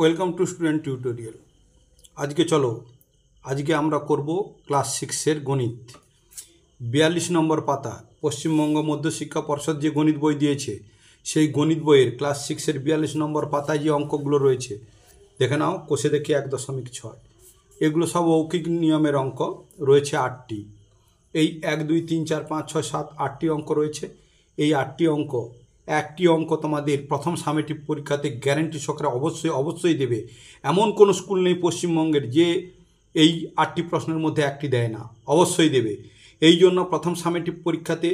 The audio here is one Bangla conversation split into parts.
ওয়েলকাম টু স্টুডেন্ট টিউটোরিয়াল আজকে চলো আজকে আমরা করব ক্লাস সিক্সের গণিত বিয়াল্লিশ নম্বর পাতা পশ্চিমবঙ্গ মধ্য শিক্ষা পর্ষদ যে গণিত বই দিয়েছে সেই গণিত বইয়ের ক্লাস সিক্সের বিয়াল্লিশ নম্বর পাতায় যে অঙ্কগুলো রয়েছে দেখে নাও কোষে দেখি এক দশমিক ছয় এগুলো সব অৌকিক নিয়মের অঙ্ক রয়েছে আটটি এই এক দুই তিন চার পাঁচ ছয় সাত আটটি অঙ্ক রয়েছে এই আটটি অঙ্ক একটি অঙ্ক তোমাদের প্রথম সামেটিভ পরীক্ষাতে গ্যারেন্টি সরকার অবশ্যই অবশ্যই দেবে এমন কোনো স্কুল নেই পশ্চিমবঙ্গের যে এই আটটি প্রশ্নের মধ্যে একটি দেয় না অবশ্যই দেবে এই জন্য প্রথম সামেটিভ পরীক্ষাতে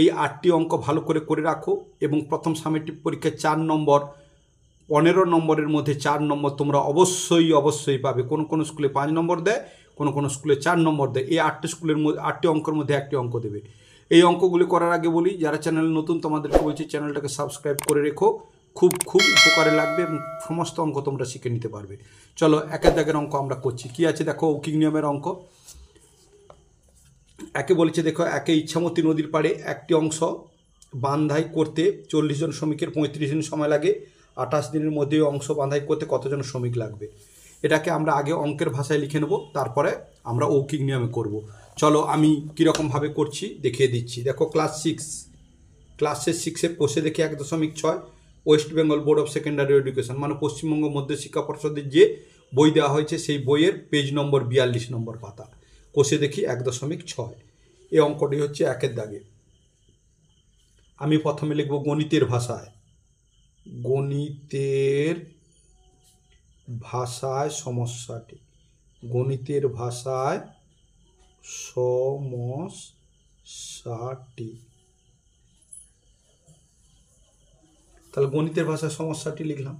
এই আটটি অঙ্ক ভালো করে করে রাখো এবং প্রথম সামেটিভ পরীক্ষায় চার নম্বর পনেরো নম্বরের মধ্যে চার নম্বর তোমরা অবশ্যই অবশ্যই পাবে কোন কোন স্কুলে পাঁচ নম্বর দেয় কোন কোন স্কুলে চার নম্বর দেয় এই আটটি স্কুলের মধ্যে আটটি অঙ্কের মধ্যে একটি অঙ্ক দেবে এই অঙ্কগুলি করার আগে বলি যারা চ্যানেল নতুন তোমাদেরকে বলছি চ্যানেলটাকে সাবস্ক্রাইব করে রেখো খুব খুব উপকারে লাগবে এবং সমস্ত অঙ্ক তোমরা শিখে নিতে পারবে চলো একের দাগের অঙ্ক আমরা করছি কি আছে দেখো ঔকিক নিয়মের অঙ্ক একে বলেছে দেখো একে ইচ্ছামতী নদীর পাড়ে একটি অংশ বান্ধাই করতে চল্লিশ জন শ্রমিকের পঁয়ত্রিশ দিন সময় লাগে আঠাশ দিনের মধ্যে অংশ বাঁধাই করতে কতজন শ্রমিক লাগবে এটাকে আমরা আগে অঙ্কের ভাষায় লিখে নেব তারপরে আমরা অকিং নিয়মে করব চলো আমি কীরকমভাবে করছি দেখিয়ে দিচ্ছি দেখো ক্লাস সিক্স ক্লাসের সিক্সের কষে দেখি এক দশমিক ছয় West Bengal board of secondary education মানে পশ্চিমবঙ্গ মধ্য শিক্ষা পর্ষদের যে বই দেওয়া হয়েছে সেই বইয়ের পেজ নম্বর বিয়াল্লিশ নম্বর পাতা কোষে দেখি এক দশমিক ছয় এই অঙ্কটি হচ্ছে একের দাগে আমি প্রথমে লিখব গণিতের ভাষায় গণিতের ভাষায় সমস্যাটি গণিতের ভাষায় সমস্যাটি তাহলে গণিতের ভাষায় সমস্যাটি লিখলাম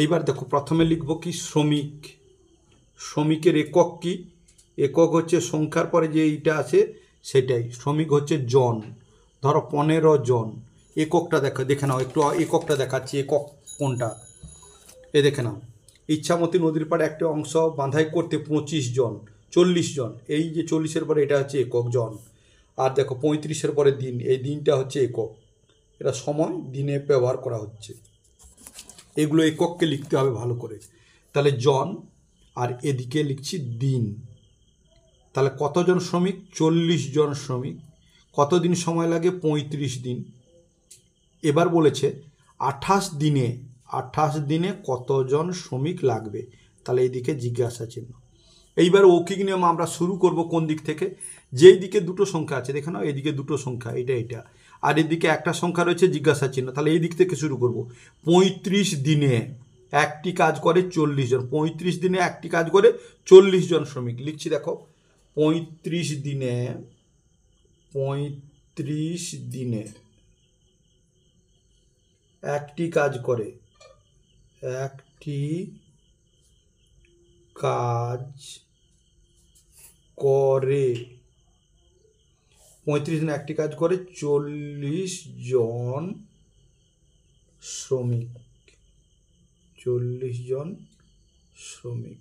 এইবার দেখো প্রথমে লিখব কি শ্রমিক শ্রমিকের একক কি একক হচ্ছে সংখ্যার পরে যে এইটা আছে সেটাই শ্রমিক হচ্ছে জন ধরো পনেরো জন এককটা দেখো দেখে নাও একটু এককটা দেখাচ্ছি একক কোনটা এ দেখে নাও ইচ্ছামতি নদীর পাড়ে একটা অংশ বাঁধাই করতে পঁচিশ জন চল্লিশ জন এই যে চল্লিশের পরে এটা হচ্ছে একক জন আর দেখো পঁয়ত্রিশের পরে দিন এই দিনটা হচ্ছে একক এটা সময় দিনে ব্যবহার করা হচ্ছে এগুলো একককে লিখতে হবে ভালো করে তাহলে জন আর এদিকে লিখছি দিন তাহলে কতজন শ্রমিক চল্লিশ জন শ্রমিক কতদিন সময় লাগে পঁয়ত্রিশ দিন এবার বলেছে আঠাশ দিনে আঠাশ দিনে কতজন শ্রমিক লাগবে তাহলে এদিকে জিজ্ঞাসা চিহ্ন এইবার অকিক নিয়ম আমরা শুরু করব কোন দিক থেকে যেই দিকে দুটো সংখ্যা আছে দেখে নাও এদিকে দুটো সংখ্যা এটা এটা আর এদিকে একটা সংখ্যা রয়েছে জিজ্ঞাসা চিহ্ন তাহলে এই দিক থেকে শুরু করব পঁয়ত্রিশ দিনে একটি কাজ করে চল্লিশ জন পঁয়ত্রিশ দিনে একটি কাজ করে চল্লিশ জন শ্রমিক লিখছি দেখো পঁয়ত্রিশ দিনে পঁয়ত্রিশ দিনে একটি কাজ করে একটি কাজ করে পঁয়ত্রিশ জন একটি কাজ করে চল্লিশ জন শ্রমিক চল্লিশ জন শ্রমিক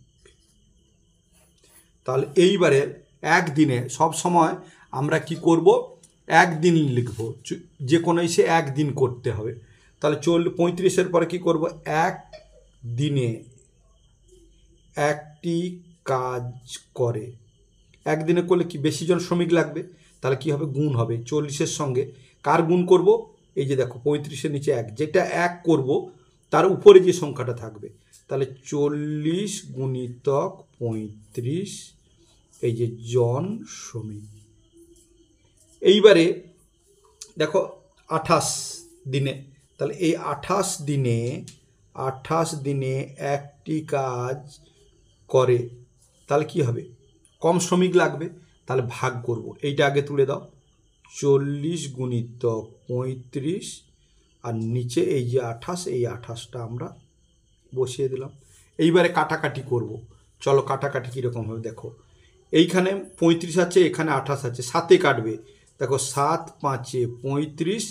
তাহলে এইবারে একদিনে সব সময় আমরা কি করব একদিন লিখব যে কোনো এসে একদিন করতে হবে তাহলে চল পঁয়ত্রিশের পরে কি করব এক দিনে একটি কাজ করে একদিনে করলে কি বেশি জন শ্রমিক লাগবে তাহলে কি হবে গুণ হবে চল্লিশের সঙ্গে কার গুণ করব এই যে দেখো পঁয়ত্রিশের নিচে এক যেটা এক করব তার উপরে যে সংখ্যাটা থাকবে তাহলে চল্লিশ গুণিতক পঁয়ত্রিশ এই যে জন শ্রমিক এইবারে দেখো আঠাশ দিনে তাহলে এই আঠাশ দিনে আঠাশ দিনে একটি কাজ করে তাহলে কি হবে কম শ্রমিক লাগবে তাহলে ভাগ করব এইটা আগে তুলে দাও চল্লিশ গুণিত পঁয়ত্রিশ আর নিচে এই যে আঠাশ এই আঠাশটা আমরা বসিয়ে দিলাম এইবারে কাটাকাটি করব চলো কাটাকাটি কীরকম হবে দেখো এইখানে পঁয়ত্রিশ আছে এখানে আঠাশ আছে সাতে কাটবে দেখো সাত পাঁচে পঁয়ত্রিশ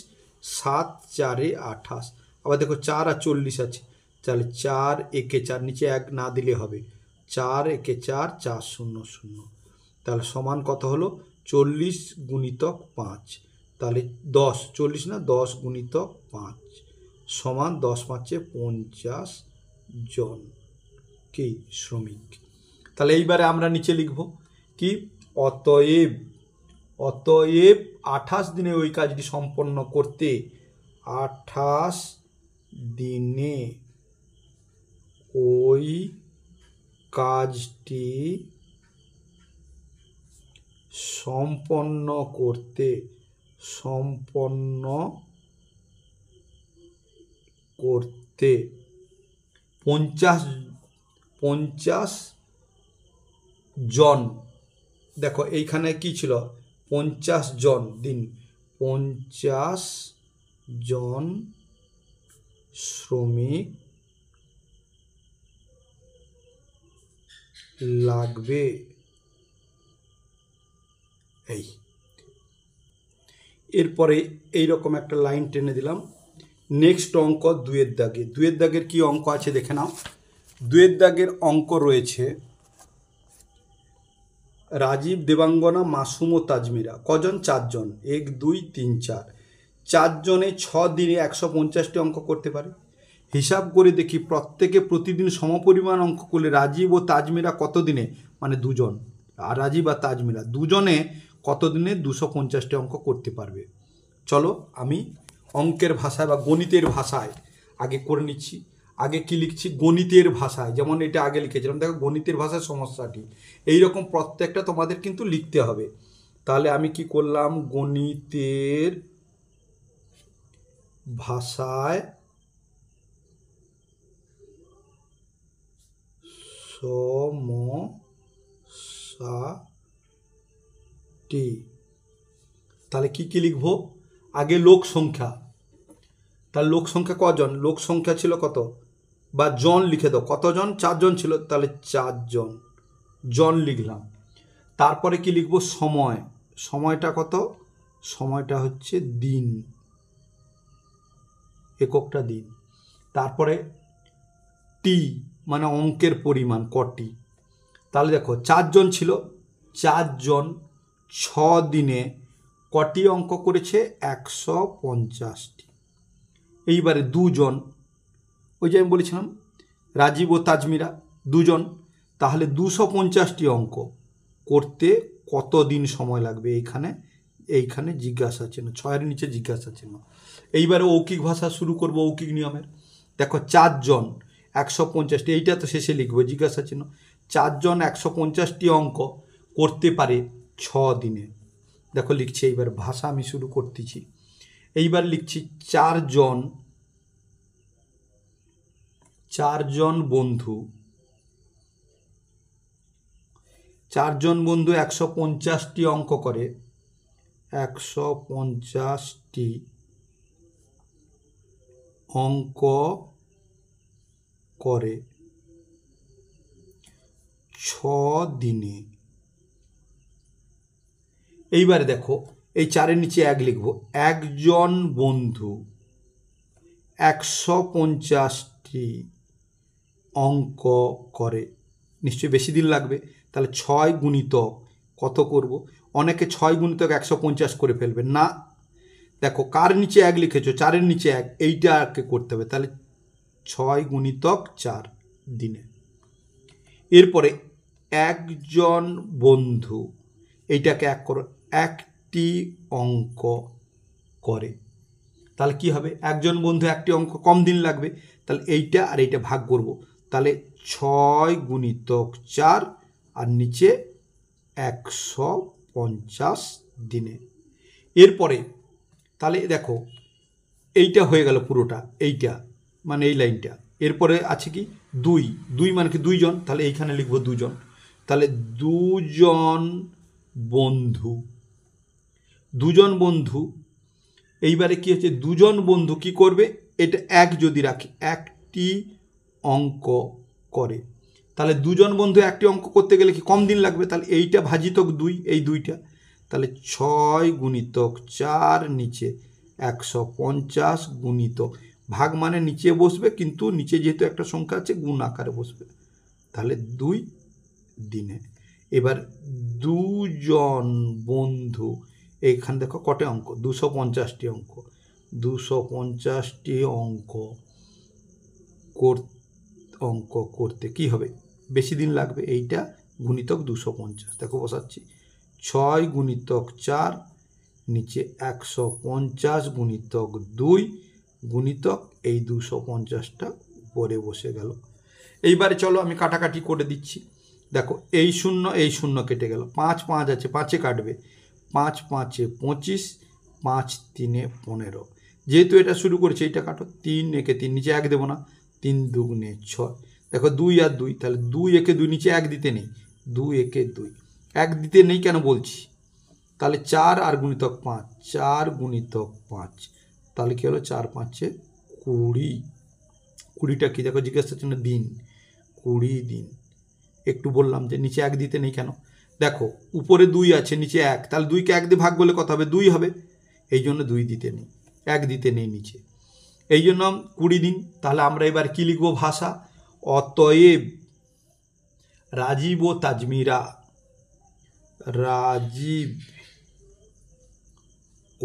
সাত চারে আঠাশ আবার দেখো চার আর চল্লিশ আছে তাহলে চার একে চার নিচে এক না দিলে হবে চার একে চার চার শূন্য শূন্য তাহলে সমান কত হলো চল্লিশ গুণিতক পাঁচ তাহলে দশ চল্লিশ না দশ গুণিতক পাঁচ সমান দশ পাঁচে পঞ্চাশ জন কি শ্রমিক তাহলে এইবারে আমরা নিচে লিখব কি অতএব অতএব আঠাশ দিনে ওই কাজটি সম্পন্ন করতে আঠাশ দিনে ওই কাজটি সম্পন্ন করতে সম্পন্ন করতে পঞ্চাশ পঞ্চাশ জন দেখো এইখানে কি ছিল পঞ্চাশ জন দিন পঞ্চাশ জন শ্রমিক লাগবে এই এরপরে এই রকম একটা লাইন টেনে দিলাম নেক্সট অঙ্ক দুয়ের দাগে দুয়ের দাগের কি অঙ্ক আছে দেখে নাও দুয়ের দাগের অঙ্ক রয়েছে রাজীব দেবাঙ্গনা মাসুম ও তাজমিরা কজন চারজন এক দুই তিন চার চারজনে ছ দিনে একশো পঞ্চাশটি অঙ্ক করতে পারে হিসাব করে দেখি প্রত্যেকে প্রতিদিন সমপরিমাণ অঙ্ক করলে রাজীব ও তাজমিরা কত দিনে মানে দুজন আর রাজীব আর তাজমিরা দুজনে কত দিনে দুশো পঞ্চাশটি অঙ্ক করতে পারবে চলো আমি অঙ্কের ভাষায় বা গণিতের ভাষায় আগে করে নিচ্ছি আগে কি লিখছি গণিতের ভাষায় যেমন এটা আগে লিখেছিলাম দেখো গণিতের ভাষার সমস্যাটি এই রকম প্রত্যেকটা তোমাদের কিন্তু লিখতে হবে তাহলে আমি কি করলাম গণিতের ভাষায় সমসাটি তাহলে কি কি লিখব আগে লোক সংখ্যা তার লোক সংখ্যা কজন লোক সংখ্যা ছিল কত বা জন লিখে দাও কতজন চারজন ছিল তাহলে চারজন জন লিখলাম তারপরে কি লিখব সময় সময়টা কত সময়টা হচ্ছে দিন এককটা দিন তারপরে টি মানে অঙ্কের পরিমাণ কটি তাহলে দেখো চারজন ছিল চারজন ছ দিনে কটি অঙ্ক করেছে একশো পঞ্চাশটি এইবারে দুজন ওই যে আমি বলেছিলাম রাজীব ও তাজমিরা দুজন তাহলে দুশো পঞ্চাশটি অঙ্ক করতে কত দিন সময় লাগবে এইখানে এইখানে জিজ্ঞাসা চিহ্ন ছয়ের নিচে জিজ্ঞাসা চিহ্ন এইবারে অৌকিক ভাষা শুরু করব অৌকিক নিয়মের দেখো চারজন একশো পঞ্চাশটি এইটা তো শেষে লিখবো জিজ্ঞাসা চিহ্ন চারজন একশো পঞ্চাশটি অঙ্ক করতে পারে ছ দিনে দেখো লিখছি এইবার ভাষা আমি শুরু করতেছি এইবার লিখছি চারজন চারজন বন্ধু চারজন বন্ধু একশো পঞ্চাশটি অঙ্ক করে একশো পঞ্চাশটি অঙ্ক করে ছ দিনে এইবারে দেখো এই চারের নিচে এক লিখব একজন বন্ধু একশো পঞ্চাশটি অঙ্ক করে নিশ্চয়ই বেশি দিন লাগবে তাহলে ছয় গুণিতক কত করব অনেকে ছয় গুণিতক একশো পঞ্চাশ করে ফেলবে না দেখো কার নিচে এক লিখেছো চারের নিচে এক এইটাকে করতে হবে তাহলে ছয় গুণিতক চার দিনে এরপরে একজন বন্ধু এইটাকে এক করো একটি অঙ্ক করে তাহলে কি হবে একজন বন্ধু একটি অঙ্ক কম দিন লাগবে তাহলে এইটা আর এইটা ভাগ করব তাহলে ছয় গুণিতক চার আর নিচে একশো পঞ্চাশ দিনে এরপরে তাহলে দেখো এইটা হয়ে গেল পুরোটা এইটা মানে এই লাইনটা এরপরে আছে কি দুই দুই মানে কি দুইজন তাহলে এইখানে লিখব দুজন তাহলে দুজন বন্ধু দুজন বন্ধু এইবারে কি হচ্ছে দুজন বন্ধু কি করবে এটা এক যদি রাখে একটি অঙ্ক করে তাহলে দুজন বন্ধু একটি অঙ্ক করতে গেলে কি কম দিন লাগবে তাহলে এইটা ভাজিতক দুই এই দুইটা তাহলে ছয় গুণিতক চার নিচে একশো পঞ্চাশ গুণিতক ভাগ মানে নিচে বসবে কিন্তু নিচে যেহেতু একটা সংখ্যা আছে গুণ আকারে বসবে তাহলে দুই দিনে এবার দুজন বন্ধু এইখান দেখো কটে অঙ্ক দুশো পঞ্চাশটি অঙ্ক দুশো পঞ্চাশটি অঙ্ক কর অঙ্ক করতে কি হবে বেশি দিন লাগবে এইটা গুণিতক দুশো পঞ্চাশ দেখো বসাচ্ছি ছয় গুণিতক চার নিচে একশো পঞ্চাশ গুণিতক দুই গুণিতক এই দুশো পঞ্চাশটা উপরে বসে গেল এইবারে চলো আমি কাটাকাটি করে দিচ্ছি দেখো এই শূন্য এই শূন্য কেটে গেল পাঁচ পাঁচ আছে পাঁচে কাটবে পাঁচ পাঁচে পঁচিশ পাঁচ তিনে পনেরো যেহেতু এটা শুরু করেছে এইটা কাটো তিন একে তিন নিচে এক দেবো না তিন দুগুণে ছয় দেখো দুই আর দুই তাহলে দুই একে দুই নিচে এক দিতে নেই দুই একে দুই এক দিতে নেই কেন বলছি তাহলে চার আর গুণিতক পাঁচ চার গুণিতক পাঁচ তাহলে কী হলো চার পাঁচে কুড়ি কুড়িটা কী দেখো জিজ্ঞাসার জন্য দিন কুড়ি দিন একটু বললাম যে নিচে এক দিতে নেই কেন দেখো উপরে দুই আছে নিচে এক তাহলে দুইকে এক দিয়ে ভাগ বলে কথা হবে দুই হবে এই জন্য দুই দিতে নেই এক দিতে নেই নিচে এই জন্য কুড়ি দিন তাহলে আমরা এবার কী লিখবো ভাষা অতএব রাজীব ও তাজমিরা রাজীব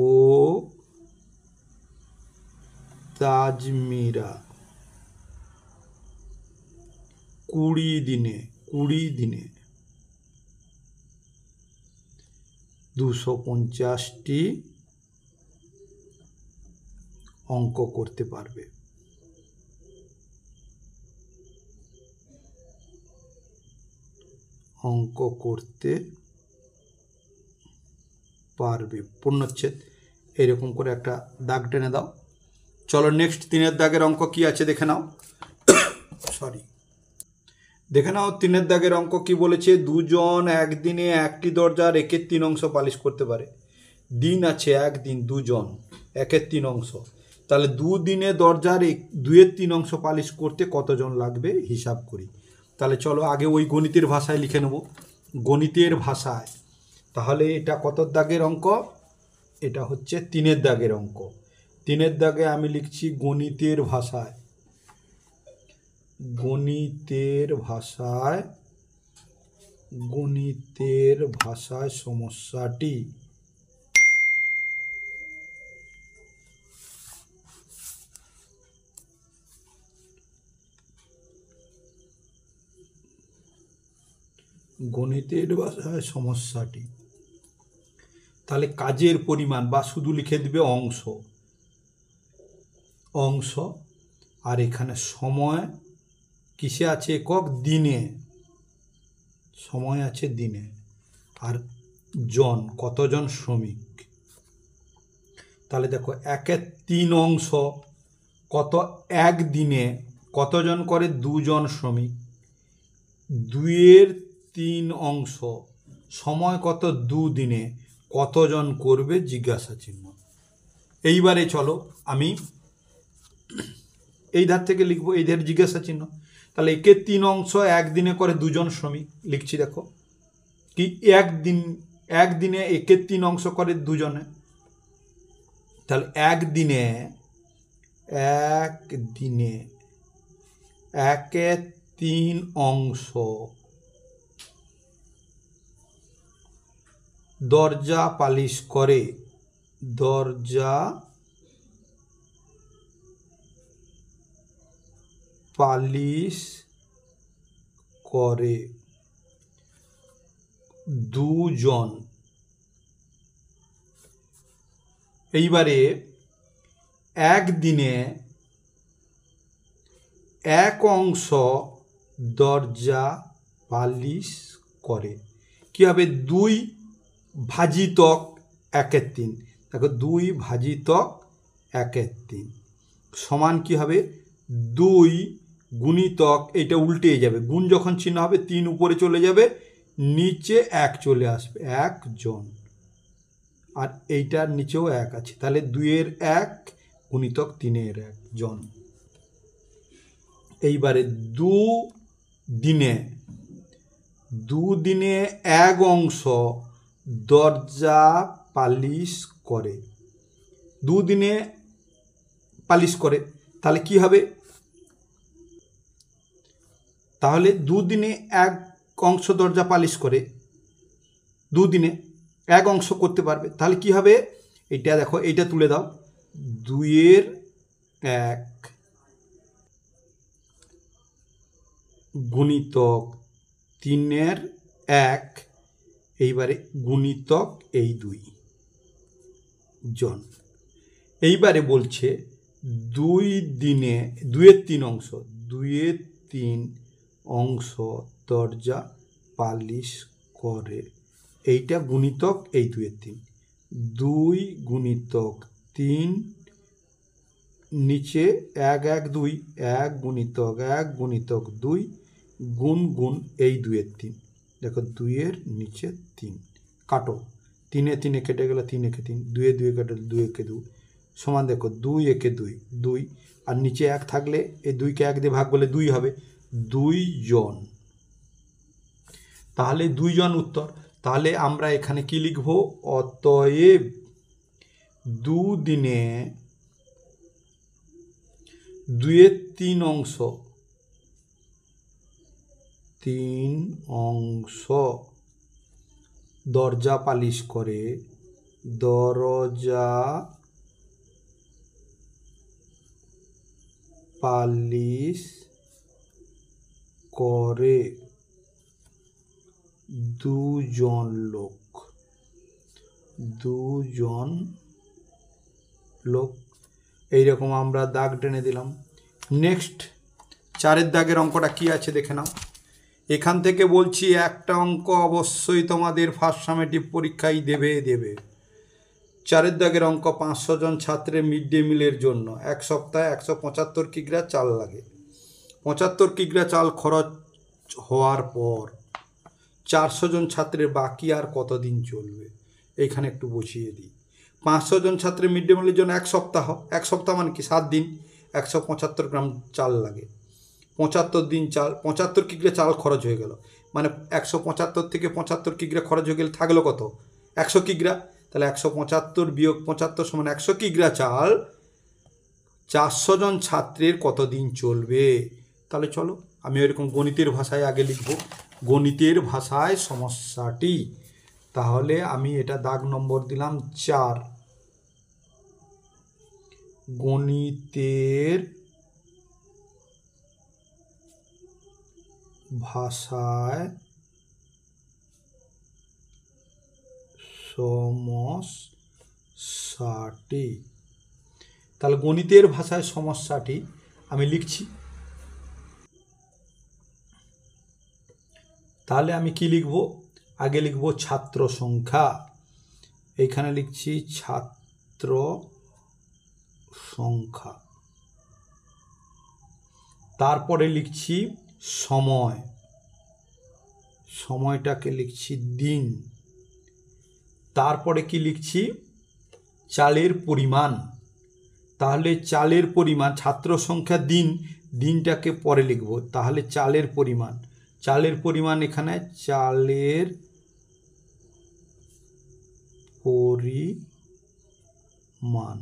ও তাজমিরা কুড়ি দিনে কুড়ি দিনে দুশো পঞ্চাশটি অঙ্ক করতে পারবে অঙ্ক করতে পারবে পূর্ণচ্ছেদ এরকম করে একটা দাগ টেনে দাও চলো নেক্সট তিনের দাগের অঙ্ক কি আছে দেখে নাও সরি দেখে নাও তিনের দাগের অঙ্ক কি বলেছে দুজন একদিনে একটি দরজার একের তিন অংশ পালিশ করতে পারে দিন আছে একদিন দুজন একের তিন অংশ তাহলে দুদিনে দরজার এক দুয়ের তিন অংশ পালিশ করতে কতজন লাগবে হিসাব করি তাহলে চলো আগে ওই গণিতের ভাষায় লিখে নেব গণিতের ভাষায় তাহলে এটা কত দাগের অঙ্ক এটা হচ্ছে তিনের দাগের অঙ্ক তিনের দাগে আমি লিখছি গণিতের ভাষায় গণিতের ভাষায় গণিতের ভাষায় সমস্যাটি গণিতের ভাষায় সমস্যাটি তাহলে কাজের পরিমাণ বা শুধু লিখে দেবে অংশ অংশ আর এখানে সময় কিসে আছে একক দিনে সময় আছে দিনে আর জন কতজন শ্রমিক তাহলে দেখো একের তিন অংশ কত এক দিনে কতজন করে দুজন শ্রমিক দুইয়ের তিন অংশ সময় কত দুদিনে কতজন করবে জিজ্ঞাসা চিহ্ন এইবারে চলো আমি এই ধার থেকে লিখবো এই ধার জিজ্ঞাসা চিহ্ন তাহলে একে তিন অংশ একদিনে করে দুজন শ্রমিক লিখছি দেখো কি একদিন একদিনে একে তিন অংশ করে দুজনে তাহলে একদিনে এক দিনে একে তিন অংশ দরজা পালিশ করে দরজা পালিশ করে দুজন এইবারে একদিনে এক অংশ দরজা পালিশ করে কী হবে দুই ভাজিতক একের তিন দেখো দুই ভাজিতক একের তিন সমান কি হবে দুই গুণিতক এটা উল্টে যাবে গুণ যখন চিহ্ন হবে তিন উপরে চলে যাবে নিচে এক চলে আসবে একজন আর এইটার নিচেও এক আছে তাহলে দুইয়ের এক গুণিতক তিনের এক জন এইবারে দু দিনে দুদিনে এক অংশ দরজা পালিশ করে দুদিনে পালিশ করে তাহলে কি হবে তাহলে দুদিনে এক অংশ দরজা পালিশ করে দুদিনে এক অংশ করতে পারবে তাহলে কি হবে এটা দেখো এটা তুলে দাও দুইয়ের এক গুণিতক তিনের এক এইবারে গুণিতক এই দুই জন এইবারে বলছে দুই দিনে দুয়ের তিন অংশ দুয়ের তিন অংশ দরজা পালিশ করে এইটা গুণিতক এই দুয়ের তিন দুই গুণিতক তিন নিচে এক এক দুই এক গুণিতক এক গুণিতক দুই গুণ গুণ এই দুয়ের তিন দেখো দুইয়ের নিচে তিন কাটো তিনে তিনে কেটে গেলে তিন একে তিন দুয়ে দুয়ে কেটে দুই একে দুই সমান দেখো দুই একে দুই দুই আর নিচে এক থাকলে এই দুইকে এক দিয়ে ভাগ করলে দুই হবে দুইজন তাহলে দুইজন উত্তর তাহলে আমরা এখানে কি লিখব অতএব দুদিনে দুয়ের তিন অংশ তিন অংশ দরজা পালিশ করে দরজা পালিশ করে দুজন লোক দুজন লোক এইরকম আমরা দাগ টেনে দিলাম নেক্সট চারের দাগের অঙ্কটা কি আছে দেখে নাও এখান থেকে বলছি একটা অঙ্ক অবশ্যই তোমাদের ফার্স্ট সামেটিভ পরীক্ষায় দেবে দেবে চারের দাগের অঙ্ক পাঁচশো জন ছাত্রের মিড ডে মিলের জন্য এক সপ্তাহে একশো পঁচাত্তর কিগ্রা চাল লাগে পঁচাত্তর কিগ্রা চাল খরচ হওয়ার পর চারশো জন ছাত্রের বাকি আর কতদিন চলবে এইখানে একটু বসিয়ে দিই পাঁচশো জন ছাত্রের মিড ডে মিলের জন্য এক সপ্তাহ এক সপ্তাহ মানে কি সাত দিন একশো পঁচাত্তর গ্রাম চাল লাগে পঁচাত্তর দিন চাল পঁচাত্তর কিগ্রা চাল খরচ হয়ে গেল মানে একশো পঁচাত্তর থেকে পঁচাত্তর কিগ্রা খরচ হয়ে গেলে থাকলো কত একশো কিগ্রা তাহলে একশো পঁচাত্তর বিয়োগ পঁচাত্তর সমান একশো কিগ্রা চাল চারশো জন ছাত্রের কতদিন চলবে তাহলে চলো আমি ওইরকম গণিতের ভাষায় আগে লিখব গণিতের ভাষায় সমস্যাটি তাহলে আমি এটা দাগ নম্বর দিলাম চার গণিতের ভাষায় সমস্যাটি তাহলে গণিতের ভাষায় সমস্যাটি আমি লিখছি তাহলে আমি কি লিখব আগে লিখব ছাত্র সংখ্যা এইখানে লিখছি ছাত্র সংখ্যা তারপরে লিখছি সময় সময়টাকে লিখছি দিন তারপরে কি লিখছি চালের পরিমাণ তাহলে চালের পরিমাণ ছাত্র সংখ্যা দিন দিনটাকে পরে লিখব তাহলে চালের পরিমাণ চালের পরিমাণ এখানে চালের পরিমাণ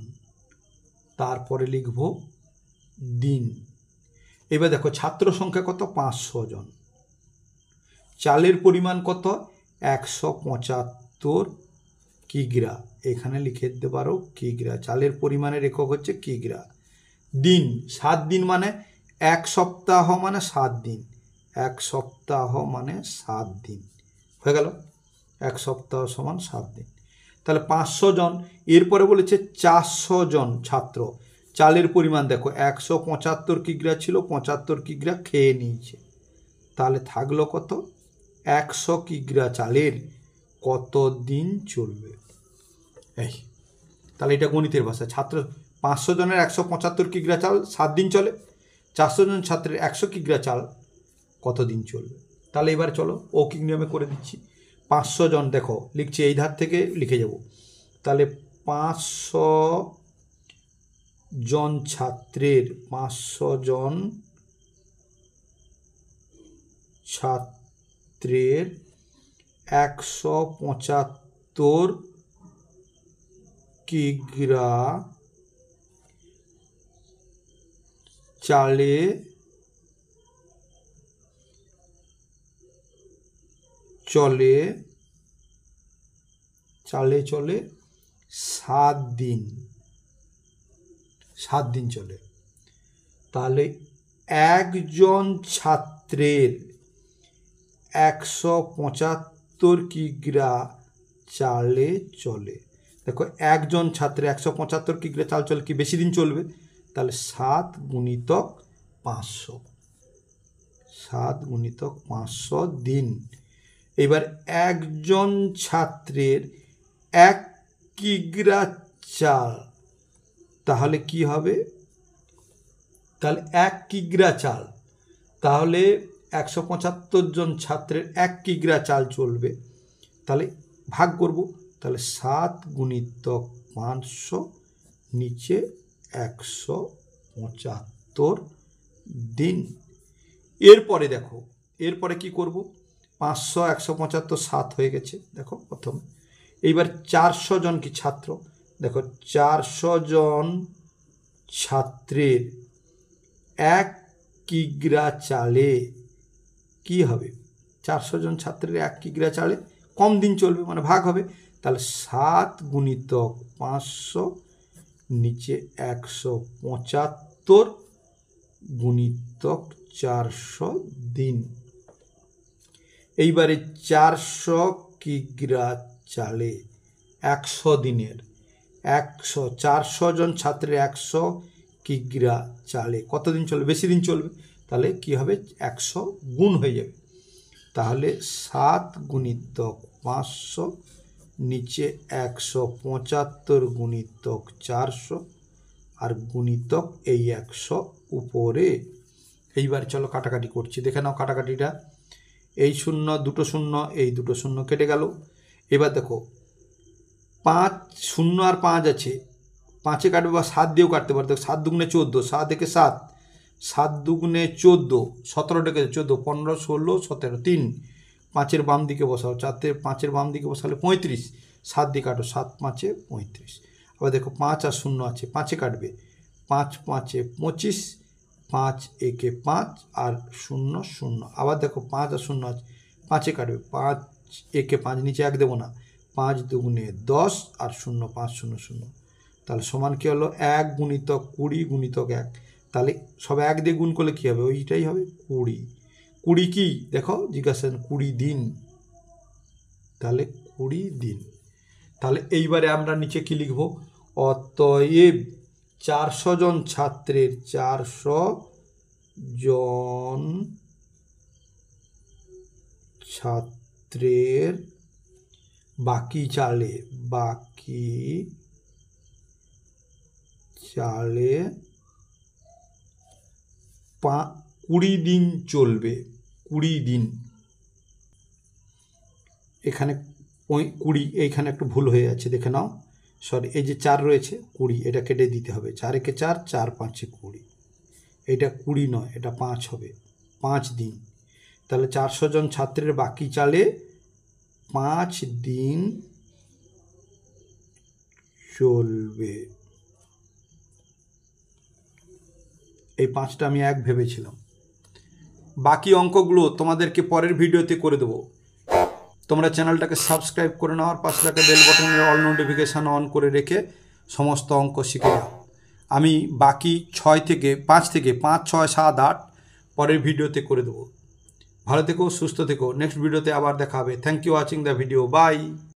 তারপরে লিখব দিন এবার দেখো ছাত্র সংখ্যা কত পাঁচশো জন চালের পরিমাণ কত একশো পঁচাত্তর কিগ্রা এখানে লিখে দিতে পারো কিগ্রা চালের পরিমাণের একক হচ্ছে কিগ্রা দিন সাত দিন মানে এক সপ্তাহ মানে সাত দিন এক সপ্তাহ মানে সাত দিন হয়ে গেল এক সপ্তাহ সমান সাত দিন তাহলে পাঁচশো জন এরপরে বলেছে চারশো জন ছাত্র চালের পরিমাণ দেখো একশো পঁচাত্তর কিগ্রা ছিল পঁচাত্তর কিগ্রা খেয়ে নিয়েছে তাহলে থাকলো কত একশো কিগ্রা চালের কত দিন চলবে এই তাহলে এটা গণিতের ভাষা ছাত্র পাঁচশো জনের একশো পঁচাত্তর কিগ্রা চাল সাত দিন চলে চারশো জন ছাত্রের একশো কিগ্রা চাল কতদিন চলবে তাহলে এবার চলো অৌকিক নিয়মে করে দিচ্ছি পাঁচশো জন দেখো লিখছি এই ধার থেকে লিখে যাব তাহলে পাঁচশো জন ছাত্রের পাঁচশো জন ছাত্রের একশো পঁচাত্তর কিগ্রা চালে চলে চালে চলে সাত দিন সাত দিন চলে তাহলে একজন ছাত্রের একশো পঁচাত্তর কিগ্রা চালে চলে দেখো একজন ছাত্রে একশো পঁচাত্তর কিগ্রা চাল চলে কি বেশি দিন চলবে তাহলে সাত গুণিতক পাঁচশো সাত গুণিতক পাঁচশো দিন এবার একজন ছাত্রের এক কিগ্রা চাল তাহলে কি হবে তাহলে এক কিগ্রা চাল তাহলে একশো পঁচাত্তর জন ছাত্রের এক কিগ্রা চাল চলবে তাহলে ভাগ করব তাহলে সাত গুণিতক পাঁচশো নিচে একশো পঁচাত্তর দিন এরপরে দেখো এরপরে কি করবো পাঁচশো একশো পঁচাত্তর সাত হয়ে গেছে দেখো প্রথমে এইবার চারশো জন কি ছাত্র দেখো চারশো জন ছাত্রের এক কিগ্রা চালে কি হবে চারশো জন ছাত্রের এক কিগ্রা চালে কম দিন চলবে মানে ভাগ হবে তাহলে সাত গুণিতক পাঁচশো নিচে একশো পঁচাত্তর গুণিতক চারশো দিন এইবারে চারশো কিগ্রা চালে একশো দিনের একশো চারশো জন ছাত্রের একশো কিগ্রা চালে কতদিন চলবে বেশি দিন চলবে তাহলে কি হবে একশো গুণ হয়ে যাবে তাহলে সাত গুণিতক পাঁচশো নিচে একশো পঁচাত্তর গুণিতক চারশো আর গুণিতক এই একশো উপরে এইবার চলো কাটাকাটি করছি দেখে নাও কাটাকাটিটা এই শূন্য দুটো শূন্য এই দুটো শূন্য কেটে গেল এবার দেখো পাঁচ শূন্য আর পাঁচ আছে পাঁচে কাটবে বা সাত দিয়েও কাটতে পারে দেখো সাত দুগুণে চোদ্দো সাত একে সাত সাত দুগুণে চোদ্দো সতেরো ডেকে চোদ্দো পনেরো ষোলো সতেরো তিন পাঁচের বাম দিকে বসাও চারতে পাঁচের বাম দিকে বসালে পঁয়ত্রিশ সাত দিয়ে কাটো সাত পাঁচে পঁয়ত্রিশ আবার দেখো পাঁচ আর শূন্য আছে পাঁচে কাটবে পাঁচ পাঁচে পঁচিশ পাঁচ একে পাঁচ আর শূন্য শূন্য আবার দেখো পাঁচ আর শূন্য আছে পাঁচে কাটবে পাঁচ একে পাঁচ নিচে এক দেবো না পাঁচ দুগুণে দশ আর শূন্য পাঁচ শূন্য শূন্য তাহলে সমান কী হলো এক গুণিতক কুড়ি গুণিতক এক তাহলে সব এক দিয়ে গুণ করলে কী হবে ওইটাই হবে কুড়ি কুড়ি কি দেখো জিজ্ঞাসা কুড়ি দিন তাহলে কুড়ি দিন তাহলে এইবারে আমরা নিচে কী লিখব অতএব চারশো জন ছাত্রের চারশো জন ছাত্রের বাকি চালে বাকি চালে পা কুড়ি দিন চলবে কুড়ি দিন এখানে কুড়ি এইখানে একটু ভুল হয়ে যাচ্ছে দেখে নাও সরি এই যে চার রয়েছে কুড়ি এটা কেটে দিতে হবে চার একে চার চার পাঁচে কুড়ি এটা কুড়ি নয় এটা পাঁচ হবে পাঁচ দিন তাহলে চারশো জন ছাত্রের বাকি চালে পাঁচ দিন চলবে এই পাঁচটা আমি এক ভেবেছিলাম বাকি অঙ্কগুলো তোমাদেরকে পরের ভিডিওতে করে দেবো তোমরা চ্যানেলটাকে সাবস্ক্রাইব করে নাও আর পাশে থাকা বেল বটনের অল নোটিফিকেশান অন করে রেখে সমস্ত অঙ্ক শিখে যাও আমি বাকি ছয় থেকে পাঁচ থেকে পাঁচ ছয় সাত আট পরের ভিডিওতে করে দেবো ভালো থেকো সুস্থ থেকো নেক্সট ভিডিওতে আবার দেখাবে thank you watching the video by